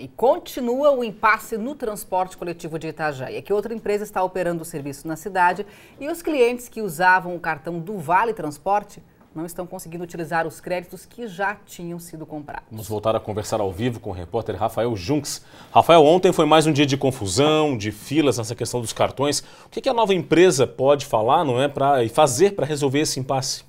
E continua o impasse no transporte coletivo de Itajaí. É que outra empresa está operando o serviço na cidade e os clientes que usavam o cartão do Vale Transporte não estão conseguindo utilizar os créditos que já tinham sido comprados. Vamos voltar a conversar ao vivo com o repórter Rafael Junks. Rafael, ontem foi mais um dia de confusão, de filas nessa questão dos cartões. O que a nova empresa pode falar, não é, para e fazer para resolver esse impasse?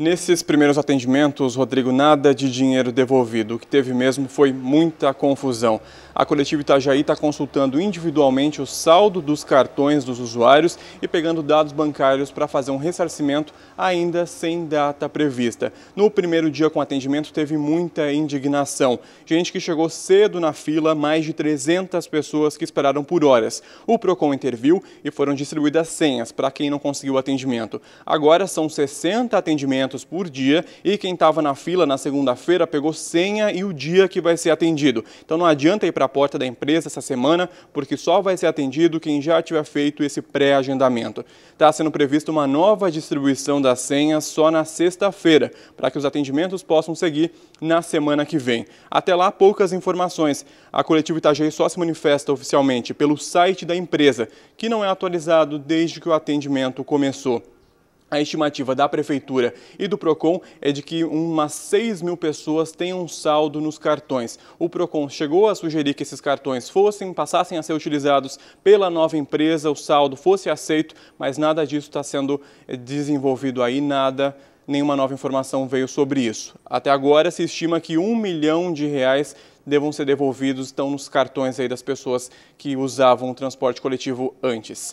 Nesses primeiros atendimentos, Rodrigo, nada de dinheiro devolvido. O que teve mesmo foi muita confusão. A coletiva Itajaí está consultando individualmente o saldo dos cartões dos usuários e pegando dados bancários para fazer um ressarcimento ainda sem data prevista. No primeiro dia com atendimento, teve muita indignação. Gente que chegou cedo na fila, mais de 300 pessoas que esperaram por horas. O PROCON interviu e foram distribuídas senhas para quem não conseguiu atendimento. Agora são 60 atendimentos atendimentos por dia e quem estava na fila na segunda-feira pegou senha e o dia que vai ser atendido. Então não adianta ir para a porta da empresa essa semana, porque só vai ser atendido quem já tiver feito esse pré-agendamento. Está sendo prevista uma nova distribuição das senhas só na sexta-feira, para que os atendimentos possam seguir na semana que vem. Até lá, poucas informações. A Coletivo Itajaí só se manifesta oficialmente pelo site da empresa, que não é atualizado desde que o atendimento começou. A estimativa da Prefeitura e do PROCON é de que umas 6 mil pessoas tenham saldo nos cartões. O PROCON chegou a sugerir que esses cartões fossem, passassem a ser utilizados pela nova empresa, o saldo fosse aceito, mas nada disso está sendo eh, desenvolvido aí, nada nenhuma nova informação veio sobre isso. Até agora se estima que um milhão de reais devam ser devolvidos, estão nos cartões aí das pessoas que usavam o transporte coletivo antes.